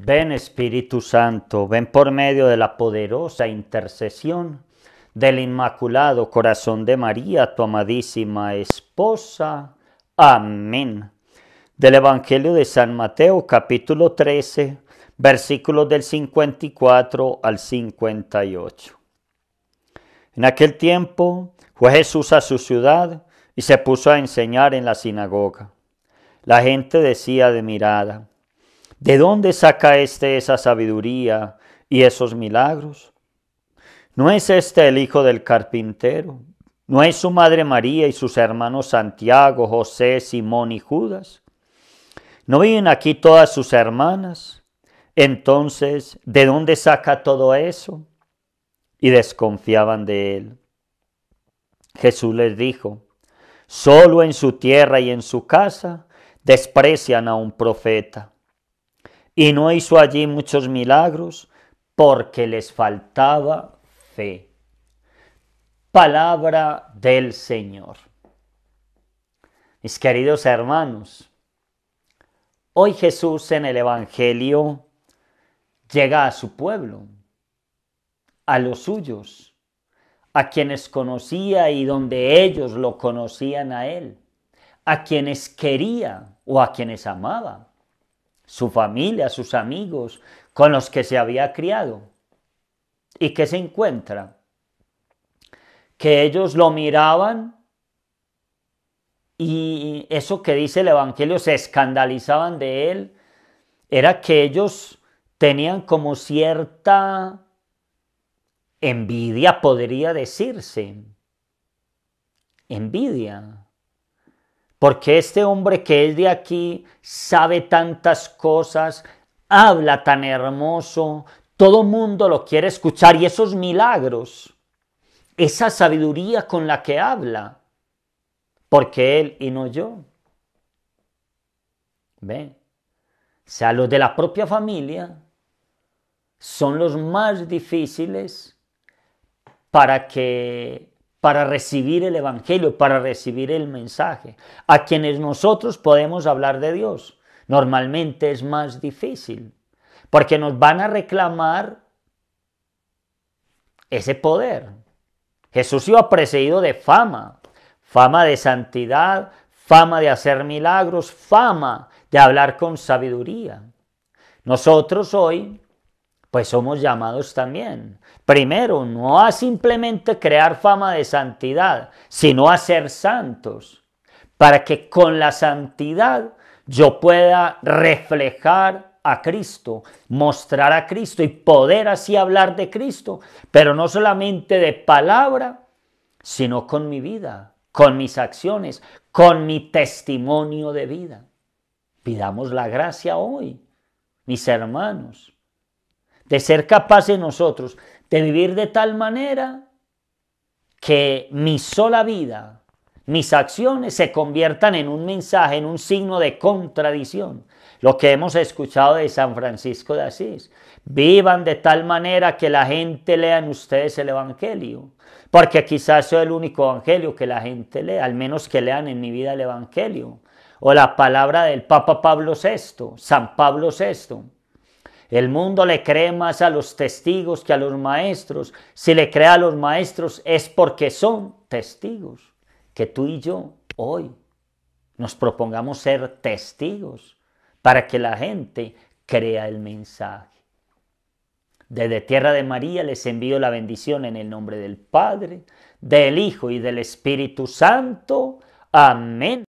Ven Espíritu Santo, ven por medio de la poderosa intercesión del Inmaculado Corazón de María, tu amadísima esposa. Amén. Del Evangelio de San Mateo, capítulo 13, versículos del 54 al 58. En aquel tiempo fue Jesús a su ciudad y se puso a enseñar en la sinagoga. La gente decía de mirada, ¿De dónde saca éste esa sabiduría y esos milagros? ¿No es este el hijo del carpintero? ¿No es su madre María y sus hermanos Santiago, José, Simón y Judas? ¿No viven aquí todas sus hermanas? Entonces, ¿de dónde saca todo eso? Y desconfiaban de él. Jesús les dijo, solo en su tierra y en su casa desprecian a un profeta. Y no hizo allí muchos milagros porque les faltaba fe. Palabra del Señor. Mis queridos hermanos, hoy Jesús en el Evangelio llega a su pueblo, a los suyos, a quienes conocía y donde ellos lo conocían a él, a quienes quería o a quienes amaba su familia, sus amigos, con los que se había criado. ¿Y que se encuentra? Que ellos lo miraban y eso que dice el Evangelio, se escandalizaban de él, era que ellos tenían como cierta envidia, podría decirse. Envidia porque este hombre que es de aquí sabe tantas cosas, habla tan hermoso, todo mundo lo quiere escuchar y esos milagros, esa sabiduría con la que habla, porque él y no yo. Ven, O sea, los de la propia familia son los más difíciles para que para recibir el Evangelio, para recibir el mensaje, a quienes nosotros podemos hablar de Dios. Normalmente es más difícil, porque nos van a reclamar ese poder. Jesús iba precedido de fama, fama de santidad, fama de hacer milagros, fama de hablar con sabiduría. Nosotros hoy pues somos llamados también. Primero, no a simplemente crear fama de santidad, sino a ser santos, para que con la santidad yo pueda reflejar a Cristo, mostrar a Cristo y poder así hablar de Cristo, pero no solamente de palabra, sino con mi vida, con mis acciones, con mi testimonio de vida. Pidamos la gracia hoy, mis hermanos de ser capaces nosotros de vivir de tal manera que mi sola vida, mis acciones se conviertan en un mensaje, en un signo de contradicción. Lo que hemos escuchado de San Francisco de Asís. Vivan de tal manera que la gente lea en ustedes el Evangelio. Porque quizás soy el único Evangelio que la gente lea, al menos que lean en mi vida el Evangelio. O la palabra del Papa Pablo VI, San Pablo VI el mundo le cree más a los testigos que a los maestros. Si le crea a los maestros es porque son testigos. Que tú y yo hoy nos propongamos ser testigos para que la gente crea el mensaje. Desde Tierra de María les envío la bendición en el nombre del Padre, del Hijo y del Espíritu Santo. Amén.